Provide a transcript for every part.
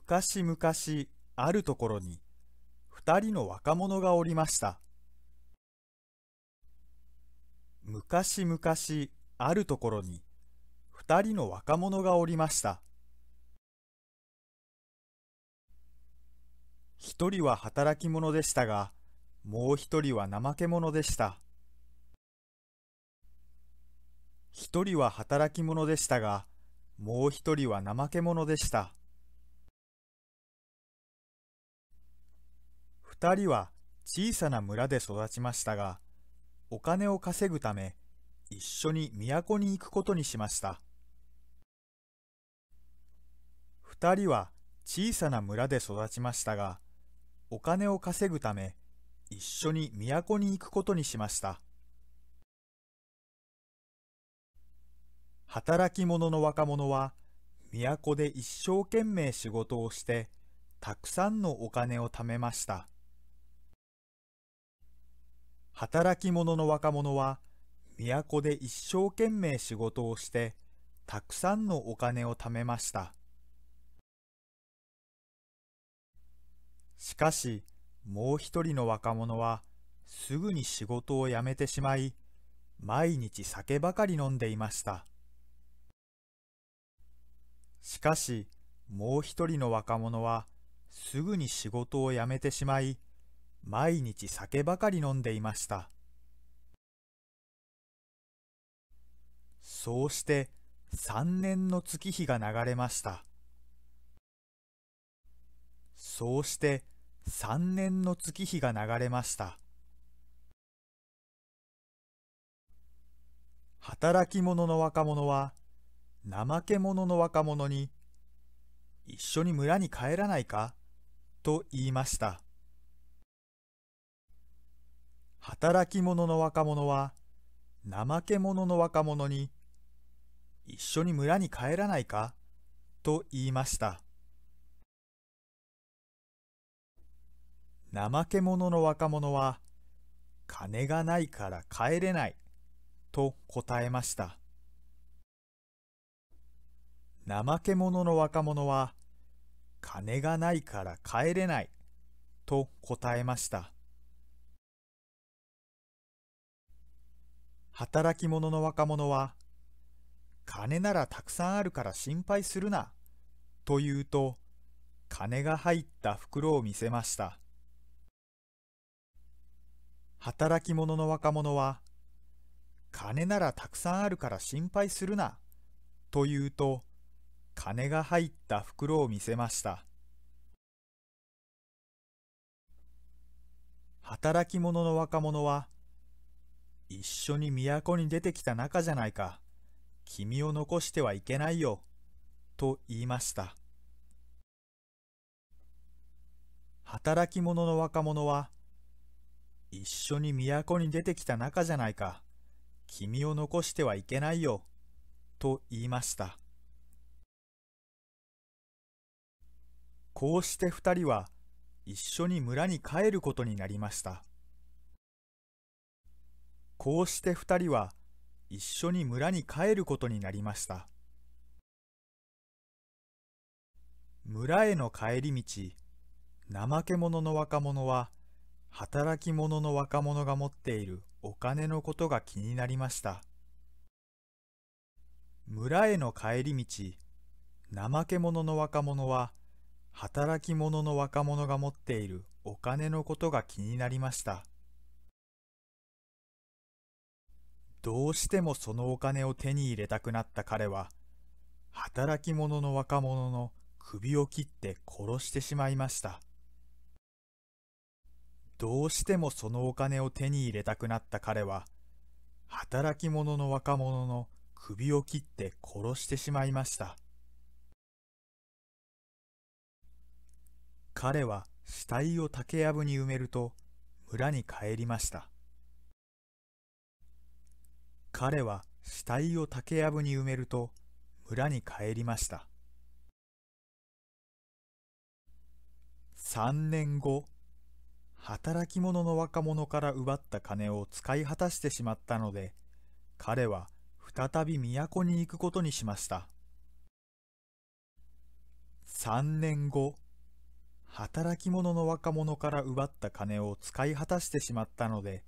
昔々あるところに二人の若者がおりました昔々あるところに二人の若者がおりました一人は働き者でしたがもう一人は怠け者でした一人は働き者でしたがもう一人は怠け者でした。二人は小さな村で育ちましたが、お金を稼ぐため、一緒に都に行くことにしました。二人は小さな村で育ちましたが、お金を稼ぐため、一緒に都に行くことにしました。働き者の若者は、都で一生懸命仕事をして、たくさんのお金を貯めました。働き者の若者は都で一生懸命仕事をしてたくさんのお金を貯めましたしかしもう一人の若者はすぐに仕事を辞めてしまい毎日酒ばかり飲んでいましたしかしもう一人の若者はすぐに仕事を辞めてしまい毎日酒ばかり飲んでいました。そうして3年の月日が流れました。そうして3年の月日が流れました。働き者の若者は怠け者の若者に一緒に村に帰らないかと言いました。働き者の若者は怠け者の若者に一緒に村に帰らないかと言いました怠け者の若者は金がないから帰れないと答えました怠け者の若者は金がないから帰れないと答えました。働き者の若者は、金ならたくさんあるから心配するな、と言うと、金が入った袋を見せました。働き者の若者は、金ならたくさんあるから心配するな、と言うと、金が入った袋を見せました。働き者の若者は、一緒に都に出てきた仲じゃないか。君を残してはいけないよ。と言いました。働き者の若者は、一緒に都に出てきた仲じゃないか。君を残してはいけないよ。と言いました。こうして二人は一緒に村に帰ることになりました。こうして2人は一緒に村に帰ることになりました村への帰り道怠け者の若者は働き者の若者が持っているお金のことが気になりました村への帰り道怠け者の若者は働き者の若者が持っているお金のことが気になりました。どうしてもそのお金を手に入れたくなった彼は、働き者の若者の首を切って殺してしまいました。どうしてもそのお金を手に入れたくなった彼は、働き者の若者の首を切って殺してしまいました。彼は死体を竹やぶに埋めると村に帰りました。彼は死体を竹やぶに埋めると村に帰りました。3年後、働き者の若者から奪った金を使い果たしてしまったので、彼は再び都に行くことにしました。3年後、働き者の若者から奪った金を使い果たしてしまったので、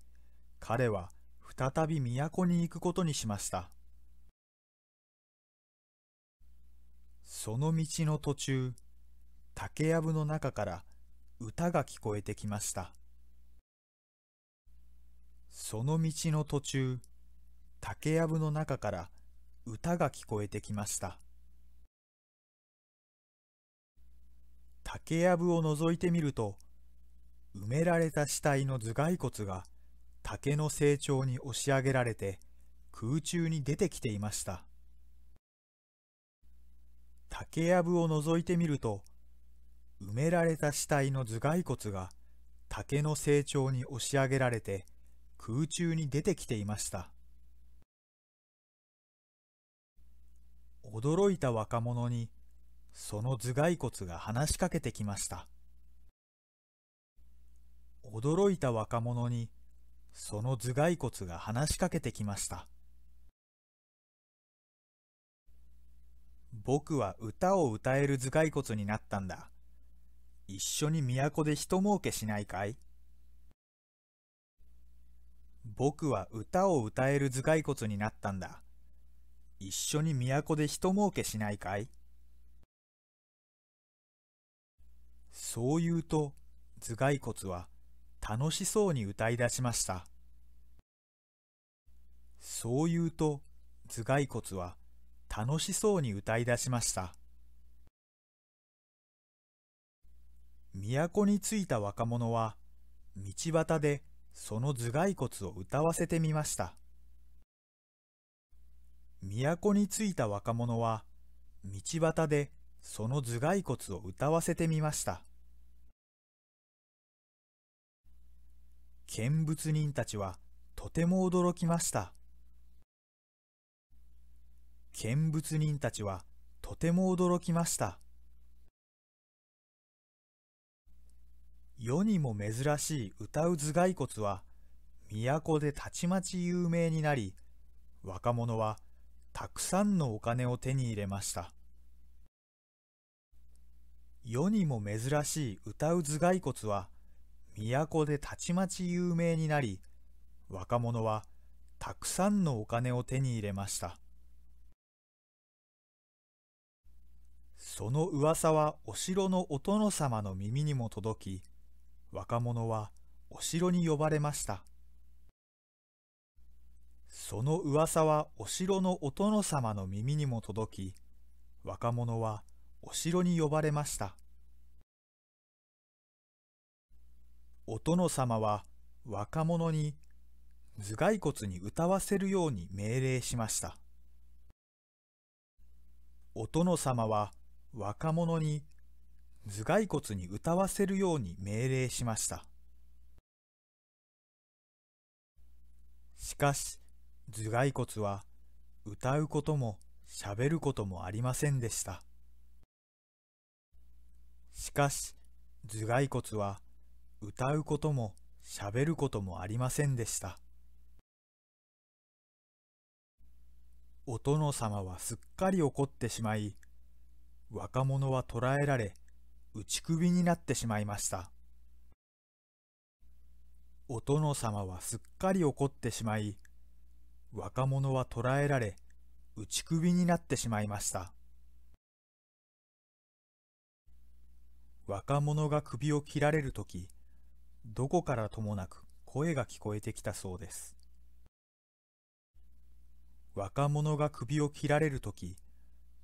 彼は再び都に行くことにしました。その道の途中、竹やぶの中から歌が聞こえてきました。その道の途中、竹やぶの中から歌が聞こえてきました。竹やぶを覗いてみると、埋められた死体の頭蓋骨が竹の成長に押し上げられて空中に出てきていました。竹やぶを覗いてみると、埋められた死体の頭蓋骨が竹の成長に押し上げられて空中に出てきていました。驚いた若者にその頭蓋骨が話しかけてきました。驚いた若者にその頭蓋骨が話しかけてきました。僕は歌を歌える頭蓋骨になったんだ。一緒に都で人儲けしないかい僕は歌を歌える頭蓋骨になったんだ。一緒に都で人儲けしないかいそう言うと頭蓋骨は楽しそうに歌い出しました。そう言うと頭蓋骨は楽しそうに歌い出しました。都に着いた若者は道端でその頭蓋骨を歌わせてみました。都に着いた若者は道端でその頭蓋骨を歌わせてみました。見物人たちはとても驚きました見物人たちはとても驚きました世にも珍しい歌う頭蓋骨は都でたちまち有名になり若者はたくさんのお金を手に入れました世にも珍しい歌う頭蓋骨は都でたちまち有名になり、若者はたくさんのお金を手に入れました。その噂はお城のお殿様の耳にも届き、若者はお城に呼ばれました。その噂はお城のお殿様の耳にも届き、若者はお城に呼ばれました。お殿様は若者に頭蓋骨に歌わせるように命令しました。お殿様は若者に頭蓋骨に歌わせるように命令しました。しかし頭蓋骨は歌うこともしゃべることもありませんでした。しかし頭蓋骨は歌うことも喋ることもありませんでした。お殿様はすっかり怒ってしまい、若者は捕らえられ、打ち首になってしまいました。お殿様はすっかり怒ってしまい、若者は捕らえられ、打ち首になってしまいました。若者が首を切られるとき、どこからともなく声が聞こえてきたそうです。若者が首を切られるとき、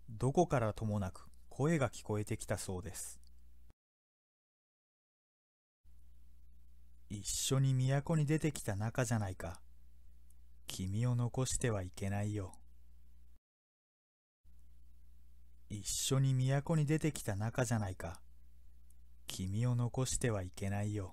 どこからともなく声が聞こえてきたそうです。一緒に都に出てきた仲じゃないか。君を残してはいけないよ。一緒に都に出てきた仲じゃないか。君を残してはいけないよ。